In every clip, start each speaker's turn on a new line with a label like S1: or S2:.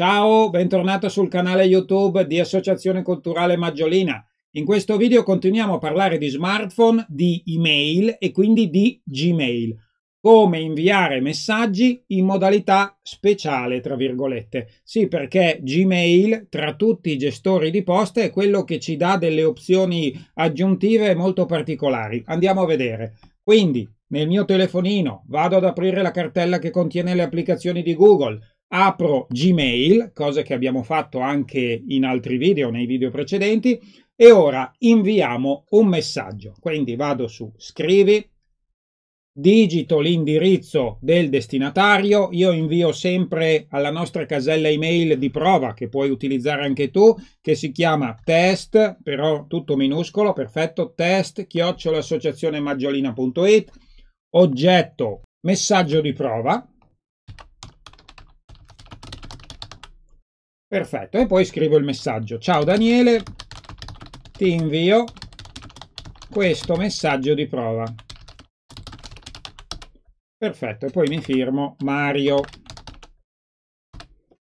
S1: Ciao, bentornato sul canale YouTube di Associazione Culturale Maggiolina. In questo video continuiamo a parlare di smartphone, di email e quindi di Gmail. Come inviare messaggi in modalità speciale, tra virgolette. Sì, perché Gmail, tra tutti i gestori di posta, è quello che ci dà delle opzioni aggiuntive molto particolari. Andiamo a vedere. Quindi, nel mio telefonino vado ad aprire la cartella che contiene le applicazioni di Google apro Gmail, cosa che abbiamo fatto anche in altri video, nei video precedenti, e ora inviamo un messaggio. Quindi vado su scrivi, digito l'indirizzo del destinatario, io invio sempre alla nostra casella email di prova che puoi utilizzare anche tu, che si chiama test, però tutto minuscolo, perfetto, test, chiocciola associazione maggiolina.it, oggetto messaggio di prova, Perfetto, e poi scrivo il messaggio. Ciao Daniele, ti invio questo messaggio di prova. Perfetto, e poi mi firmo Mario.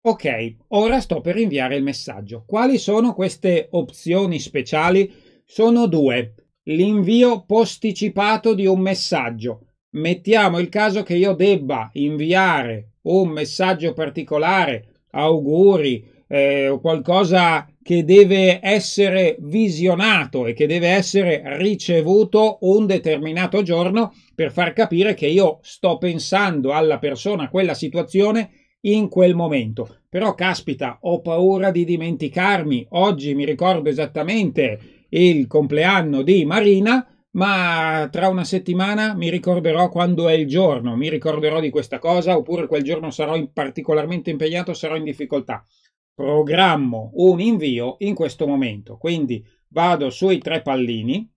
S1: Ok, ora sto per inviare il messaggio. Quali sono queste opzioni speciali? Sono due. L'invio posticipato di un messaggio. Mettiamo il caso che io debba inviare un messaggio particolare auguri eh, qualcosa che deve essere visionato e che deve essere ricevuto un determinato giorno per far capire che io sto pensando alla persona, a quella situazione in quel momento. Però caspita, ho paura di dimenticarmi. Oggi mi ricordo esattamente il compleanno di Marina ma tra una settimana mi ricorderò quando è il giorno, mi ricorderò di questa cosa, oppure quel giorno sarò in particolarmente impegnato, sarò in difficoltà. Programmo un invio in questo momento, quindi vado sui tre pallini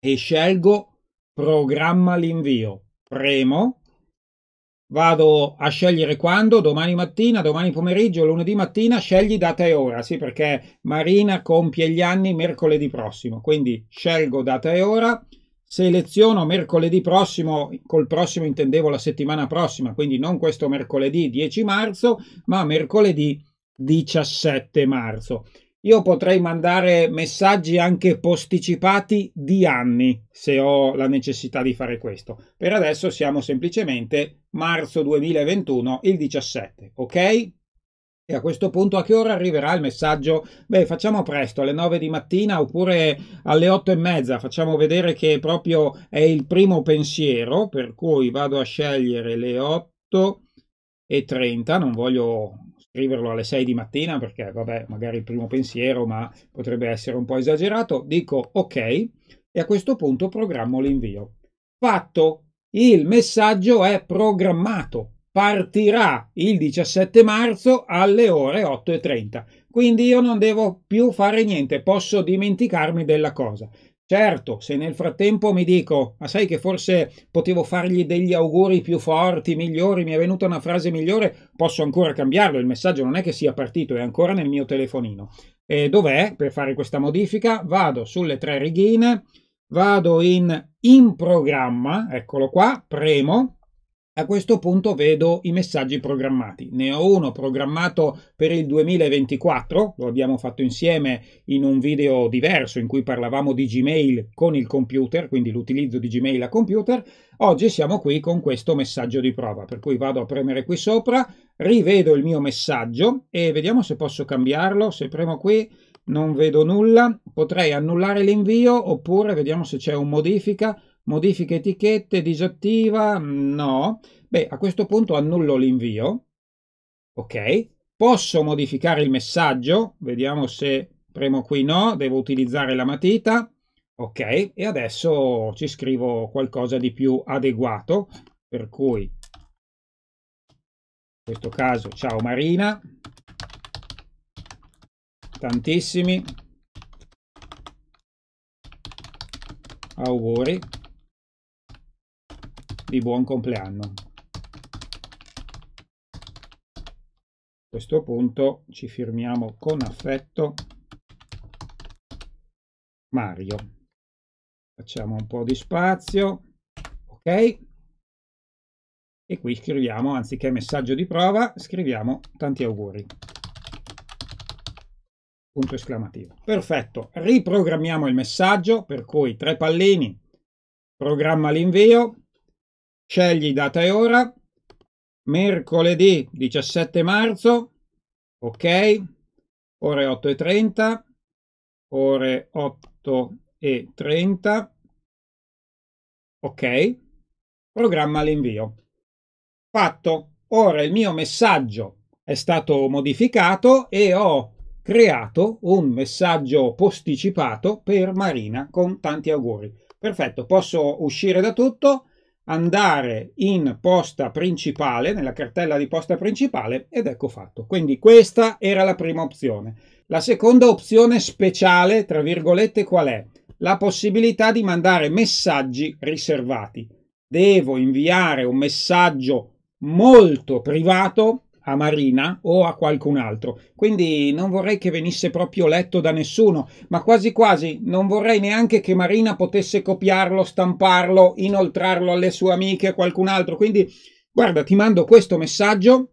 S1: e scelgo programma l'invio. Premo vado a scegliere quando, domani mattina, domani pomeriggio, lunedì mattina, scegli data e ora, sì perché Marina compie gli anni mercoledì prossimo, quindi scelgo data e ora, seleziono mercoledì prossimo, col prossimo intendevo la settimana prossima, quindi non questo mercoledì 10 marzo, ma mercoledì 17 marzo. Io potrei mandare messaggi anche posticipati di anni se ho la necessità di fare questo. Per adesso siamo semplicemente marzo 2021, il 17, ok? E a questo punto a che ora arriverà il messaggio? Beh, facciamo presto, alle 9 di mattina oppure alle 8 e mezza. Facciamo vedere che proprio è il primo pensiero, per cui vado a scegliere le 8 e 30. Non voglio scriverlo alle 6 di mattina perché, vabbè, magari il primo pensiero, ma potrebbe essere un po' esagerato, dico ok e a questo punto programmo l'invio. Fatto, il messaggio è programmato, partirà il 17 marzo alle ore 8.30. Quindi io non devo più fare niente, posso dimenticarmi della cosa. Certo, se nel frattempo mi dico, ma sai che forse potevo fargli degli auguri più forti, migliori, mi è venuta una frase migliore, posso ancora cambiarlo, il messaggio non è che sia partito, è ancora nel mio telefonino. E dov'è per fare questa modifica? Vado sulle tre righine, vado in in programma, eccolo qua, premo, a questo punto vedo i messaggi programmati. Ne ho uno programmato per il 2024, lo abbiamo fatto insieme in un video diverso in cui parlavamo di Gmail con il computer, quindi l'utilizzo di Gmail a computer. Oggi siamo qui con questo messaggio di prova, per cui vado a premere qui sopra, rivedo il mio messaggio e vediamo se posso cambiarlo. Se premo qui non vedo nulla, potrei annullare l'invio oppure vediamo se c'è un modifica modifica etichette, disattiva, no. Beh, a questo punto annullo l'invio, ok? Posso modificare il messaggio, vediamo se premo qui no, devo utilizzare la matita, ok? E adesso ci scrivo qualcosa di più adeguato, per cui in questo caso ciao Marina, tantissimi, auguri di buon compleanno. A questo punto ci firmiamo con affetto Mario. Facciamo un po' di spazio, ok? E qui scriviamo, anziché messaggio di prova, scriviamo tanti auguri. Punto esclamativo. Perfetto, riprogrammiamo il messaggio, per cui tre pallini, programma l'invio, Scegli data e ora. Mercoledì 17 marzo. Ok. Ore 8 e 30 Ore 8 e 30 Ok. Programma l'invio. Fatto. Ora il mio messaggio è stato modificato e ho creato un messaggio posticipato per Marina con tanti auguri. Perfetto, posso uscire da tutto andare in posta principale, nella cartella di posta principale ed ecco fatto. Quindi questa era la prima opzione. La seconda opzione speciale, tra virgolette, qual è? La possibilità di mandare messaggi riservati. Devo inviare un messaggio molto privato a Marina o a qualcun altro. Quindi non vorrei che venisse proprio letto da nessuno, ma quasi quasi non vorrei neanche che Marina potesse copiarlo, stamparlo, inoltrarlo alle sue amiche a qualcun altro. Quindi guarda, ti mando questo messaggio.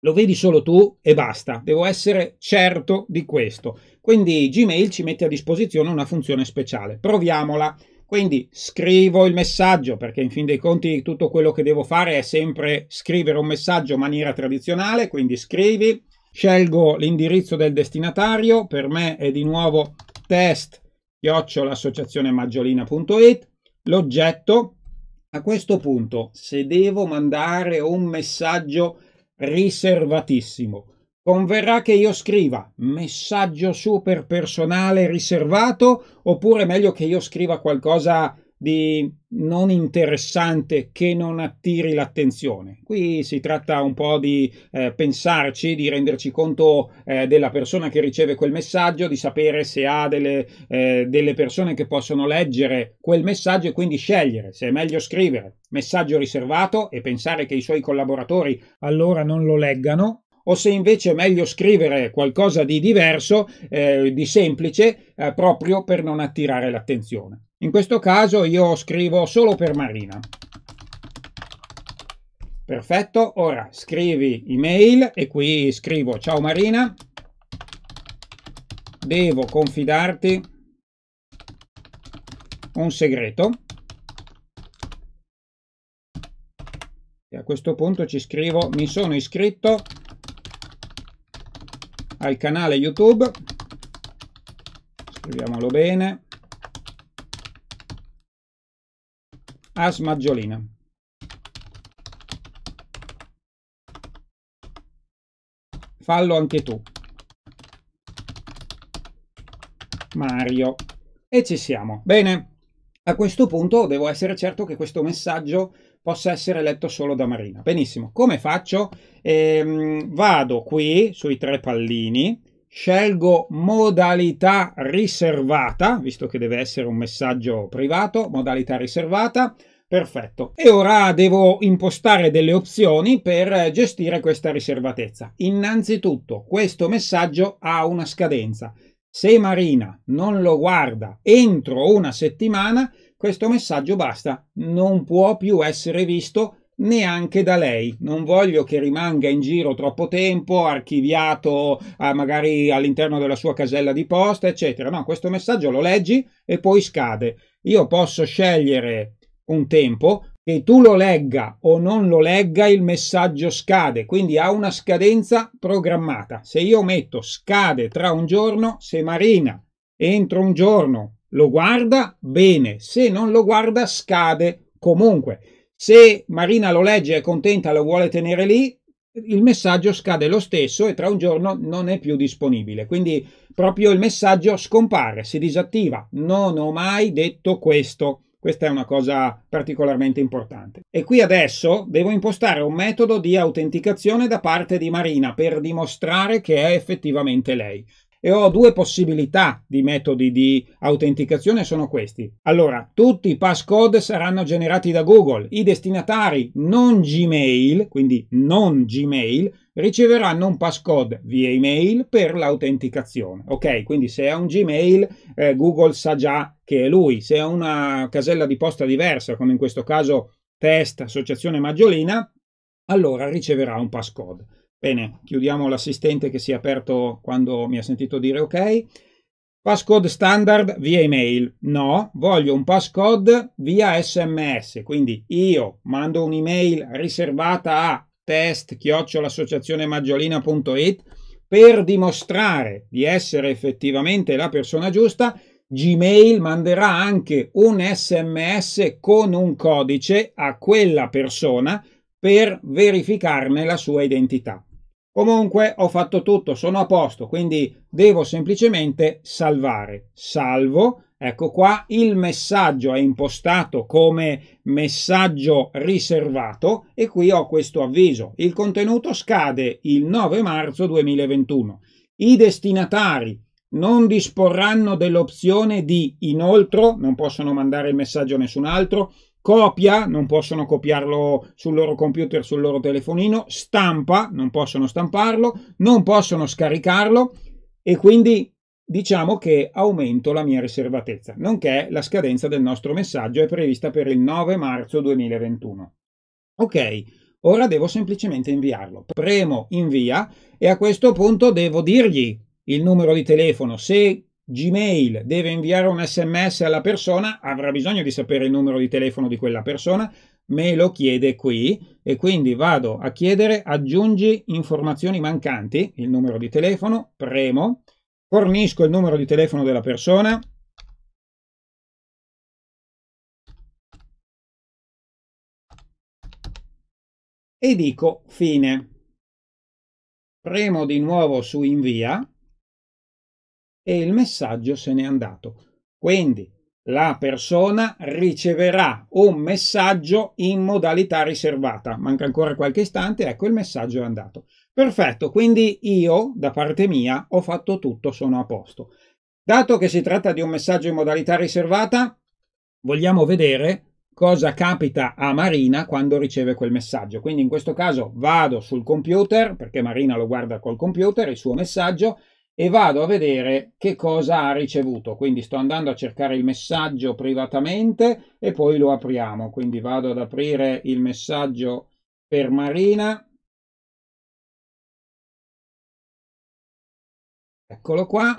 S1: Lo vedi solo tu e basta, devo essere certo di questo. Quindi Gmail ci mette a disposizione una funzione speciale. Proviamola. Quindi scrivo il messaggio perché in fin dei conti tutto quello che devo fare è sempre scrivere un messaggio in maniera tradizionale, quindi scrivi, scelgo l'indirizzo del destinatario, per me è di nuovo test maggiolina.it l'oggetto. A questo punto, se devo mandare un messaggio riservatissimo, Converrà che io scriva messaggio super personale riservato oppure meglio che io scriva qualcosa di non interessante che non attiri l'attenzione. Qui si tratta un po' di eh, pensarci, di renderci conto eh, della persona che riceve quel messaggio, di sapere se ha delle, eh, delle persone che possono leggere quel messaggio e quindi scegliere se è meglio scrivere messaggio riservato e pensare che i suoi collaboratori allora non lo leggano o se invece è meglio scrivere qualcosa di diverso, eh, di semplice, eh, proprio per non attirare l'attenzione. In questo caso io scrivo solo per Marina. Perfetto, ora scrivi email e qui scrivo ciao Marina, devo confidarti un segreto. E a questo punto ci scrivo mi sono iscritto al canale YouTube, scriviamolo bene, As Maggiolina. Fallo anche tu. Mario. E ci siamo. Bene, a questo punto devo essere certo che questo messaggio possa essere letto solo da Marina. Benissimo, come faccio? Ehm, vado qui sui tre pallini, scelgo modalità riservata, visto che deve essere un messaggio privato, modalità riservata, perfetto. E ora devo impostare delle opzioni per gestire questa riservatezza. Innanzitutto, questo messaggio ha una scadenza. Se Marina non lo guarda entro una settimana, questo messaggio basta, non può più essere visto neanche da lei. Non voglio che rimanga in giro troppo tempo, archiviato eh, magari all'interno della sua casella di posta, eccetera. No, questo messaggio lo leggi e poi scade. Io posso scegliere un tempo che tu lo legga o non lo legga, il messaggio scade, quindi ha una scadenza programmata. Se io metto scade tra un giorno, se Marina entro un giorno lo guarda bene, se non lo guarda scade comunque. Se Marina lo legge, è contenta, lo vuole tenere lì, il messaggio scade lo stesso e tra un giorno non è più disponibile. Quindi proprio il messaggio scompare, si disattiva. Non ho mai detto questo. Questa è una cosa particolarmente importante. E qui adesso devo impostare un metodo di autenticazione da parte di Marina per dimostrare che è effettivamente lei e ho due possibilità di metodi di autenticazione sono questi. Allora, tutti i passcode saranno generati da Google, i destinatari non Gmail, quindi non Gmail, riceveranno un passcode via email per l'autenticazione. Ok, quindi se è un Gmail, eh, Google sa già che è lui, se è una casella di posta diversa, come in questo caso test associazione maggiolina, allora riceverà un passcode. Bene, chiudiamo l'assistente che si è aperto quando mi ha sentito dire ok. Passcode standard via email. No, voglio un passcode via sms. Quindi io mando un'email riservata a test-associazionemaggiolina.it per dimostrare di essere effettivamente la persona giusta. Gmail manderà anche un sms con un codice a quella persona per verificarne la sua identità. Comunque ho fatto tutto, sono a posto, quindi devo semplicemente salvare. Salvo, ecco qua, il messaggio è impostato come messaggio riservato e qui ho questo avviso. Il contenuto scade il 9 marzo 2021. I destinatari non disporranno dell'opzione di inoltre, non possono mandare il messaggio a nessun altro, copia, non possono copiarlo sul loro computer, sul loro telefonino, stampa, non possono stamparlo, non possono scaricarlo e quindi diciamo che aumento la mia riservatezza, nonché la scadenza del nostro messaggio è prevista per il 9 marzo 2021. Ok, ora devo semplicemente inviarlo. Premo invia e a questo punto devo dirgli il numero di telefono, se Gmail deve inviare un sms alla persona, avrà bisogno di sapere il numero di telefono di quella persona, me lo chiede qui e quindi vado a chiedere aggiungi informazioni mancanti, il numero di telefono, premo, fornisco il numero di telefono della persona, e dico fine. Premo di nuovo su invia e il messaggio se n'è andato. Quindi la persona riceverà un messaggio in modalità riservata. Manca ancora qualche istante, ecco il messaggio è andato. Perfetto, quindi io da parte mia ho fatto tutto, sono a posto. Dato che si tratta di un messaggio in modalità riservata, vogliamo vedere cosa capita a Marina quando riceve quel messaggio. Quindi in questo caso vado sul computer, perché Marina lo guarda col computer, il suo messaggio, e vado a vedere che cosa ha ricevuto. Quindi sto andando a cercare il messaggio privatamente e poi lo apriamo. Quindi vado ad aprire il messaggio per Marina. Eccolo qua.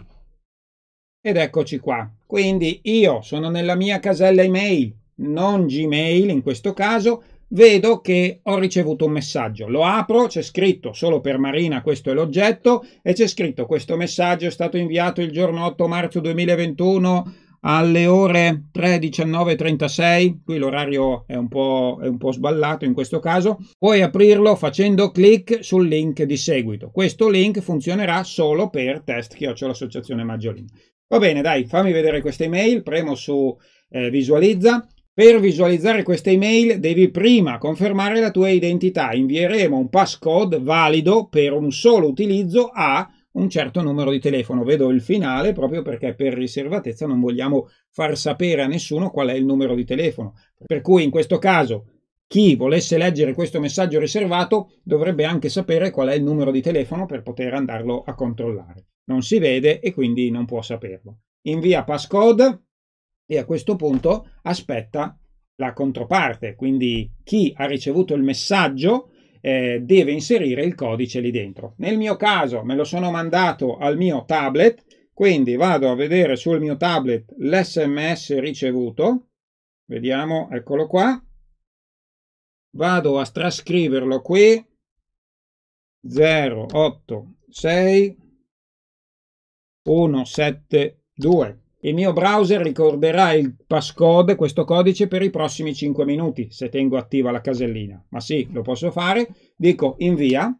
S1: Ed eccoci qua. Quindi io sono nella mia casella email, non Gmail in questo caso, vedo che ho ricevuto un messaggio. Lo apro, c'è scritto solo per Marina, questo è l'oggetto, e c'è scritto questo messaggio è stato inviato il giorno 8 marzo 2021 alle ore 3.19.36, qui l'orario è un, po', è un po' sballato in questo caso, puoi aprirlo facendo clic sul link di seguito. Questo link funzionerà solo per test che ho l'associazione Maggiolina. Va bene, dai, fammi vedere questa email, premo su eh, visualizza, per visualizzare questa email devi prima confermare la tua identità. Invieremo un passcode valido per un solo utilizzo a un certo numero di telefono. Vedo il finale proprio perché per riservatezza non vogliamo far sapere a nessuno qual è il numero di telefono. Per cui in questo caso chi volesse leggere questo messaggio riservato dovrebbe anche sapere qual è il numero di telefono per poter andarlo a controllare. Non si vede e quindi non può saperlo. Invia passcode e a questo punto aspetta la controparte, quindi chi ha ricevuto il messaggio eh, deve inserire il codice lì dentro. Nel mio caso me lo sono mandato al mio tablet, quindi vado a vedere sul mio tablet l'SMS ricevuto, vediamo, eccolo qua, vado a trascriverlo qui, 086 172 il mio browser ricorderà il passcode, questo codice, per i prossimi 5 minuti, se tengo attiva la casellina. Ma sì, lo posso fare, dico invia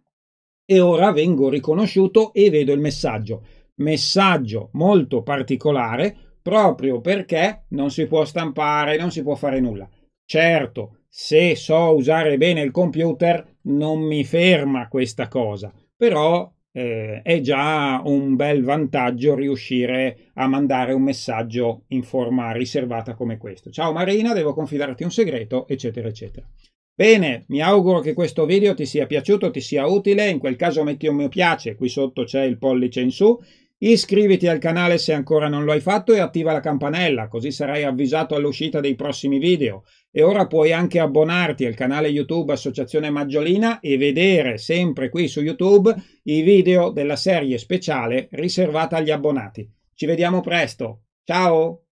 S1: e ora vengo riconosciuto e vedo il messaggio. Messaggio molto particolare proprio perché non si può stampare, non si può fare nulla. Certo, se so usare bene il computer non mi ferma questa cosa, però eh, è già un bel vantaggio riuscire a mandare un messaggio in forma riservata come questo. Ciao Marina, devo confidarti un segreto, eccetera, eccetera. Bene, mi auguro che questo video ti sia piaciuto, ti sia utile, in quel caso metti un mio piace, qui sotto c'è il pollice in su, Iscriviti al canale se ancora non lo hai fatto e attiva la campanella, così sarai avvisato all'uscita dei prossimi video. E ora puoi anche abbonarti al canale YouTube Associazione Maggiolina e vedere sempre qui su YouTube i video della serie speciale riservata agli abbonati. Ci vediamo presto. Ciao!